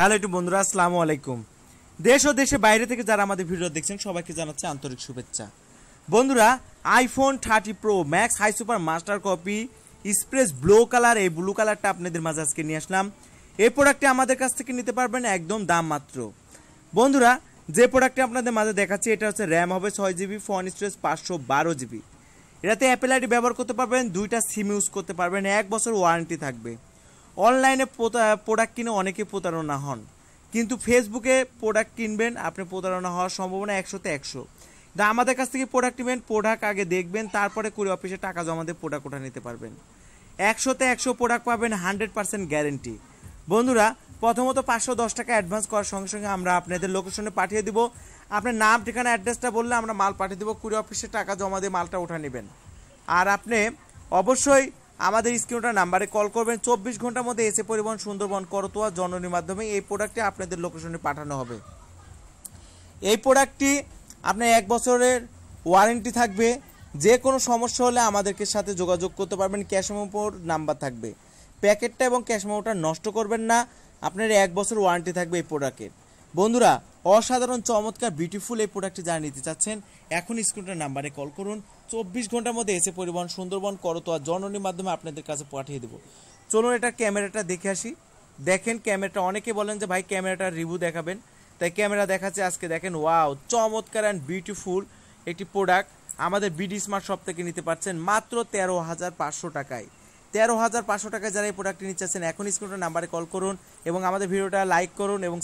hello একটু বন্ধুরা আসসালামু আলাইকুম দেশ ও দেশে বাইরে থেকে যারা আমাদের ভিডিও দেখছেন সবাইকে জানাচ্ছে আন্তরিক শুভেচ্ছা বন্ধুরা iPhone thirty pro max high super master copy স্প্রেস ব্লু কালার এই ব্লু কালারটা আপনাদের মাঝে আজকে নিয়ে আসলাম এই প্রোডাক্টটি আমাদের কাছ থেকে নিতে পারবেন একদম দাম মাত্র বন্ধুরা যে প্রোডাক্টটি আপনাদের মাঝে দেখাচ্ছি এটা হচ্ছে র্যাম হবে ছয় জিবি ফোন স্টোরেজ পাঁচশো বারো জিবি এটাতে অ্যাপেল আইডি ব্যবহার করতে পারবেন দুইটা সিম ইউজ করতে পারবেন এক বছর ওয়ারেন্টি থাকবে অনলাইনে প্রোডাক্ট কিনে অনেকে প্রতারণা হন কিন্তু ফেসবুকে প্রোডাক্ট কিনবেন আপনি প্রতারণা হওয়ার সম্ভাবনা একশোতে একশো কিন্তু আমাদের কাছ থেকে প্রোডাক্ট নেবেন প্রোডাক্ট আগে দেখবেন তারপরে কুড়ি অফিসে টাকা জমা দিয়ে প্রোডাক্ট ওঠা নিতে পারবেন একশোতে একশো প্রোডাক্ট পাবেন হান্ড্রেড পার্সেন্ট গ্যারেন্টি বন্ধুরা প্রথমত পাঁচশো দশ টাকা অ্যাডভান্স করার সঙ্গে সঙ্গে আমরা আপনাদের লোকেশনে পাঠিয়ে দিব আপনার নাম ঠিকানা অ্যাড্রেসটা বললে আমরা মাল পাঠিয়ে দেবো কুড়ি অফিসে টাকা জমা দিয়ে মালটা ওঠা নেবেন আর আপনি অবশ্যই আমাদের স্ক্রিনটার নাম্বারে কল করবেন চব্বিশ ঘন্টার মধ্যে এসে পরিবহন সুন্দরবন করতোয়া জননীর মাধ্যমে এই প্রোডাক্টটি আপনাদের লোকেশনে পাঠানো হবে এই প্রোডাক্টটি আপনার এক বছরের ওয়ারেন্টি থাকবে যে কোনো সমস্যা হলে আমাদেরকে সাথে যোগাযোগ করতে পারবেন ক্যাশ মোমোর নাম্বার থাকবে প্যাকেটটা এবং ক্যাশ মোমোটা নষ্ট করবেন না আপনার এক বছর ওয়ারেন্টি থাকবে এই প্রোডাক্টের বন্ধুরা অসাধারণ চমৎকার বিউটিফুল এই প্রোডাক্টটি যারা নিতে চাচ্ছেন এখন স্ক্রিনের নাম্বারে কল করুন চব্বিশ ঘন্টার মধ্যে এসে পরিবহন সুন্দরবন করতোয়া জননীর মাধ্যমে আপনাদের কাছে পাঠিয়ে দেবো চলুন এটা ক্যামেরাটা দেখে আসি দেখেন ক্যামেরাটা অনেকে বলেন যে ভাই ক্যামেরাটার রিভিউ দেখাবেন তাই ক্যামেরা দেখাচ্ছে আজকে দেখেন ওয়াও চমৎকার অ্যান্ড বিউটিফুল একটি প্রোডাক্ট আমাদের বিডি স্মার্ট শপ থেকে নিতে পারছেন মাত্র তেরো হাজার পাঁচশো টাকায় তেরো হাজার পাঁচশো টাকায় যারা এই প্রোডাক্টটি নিচ্ছেন এখন স্ক্রিনের নাম্বারে কল করুন এবং আমাদের ভিডিওটা লাইক করুন এবং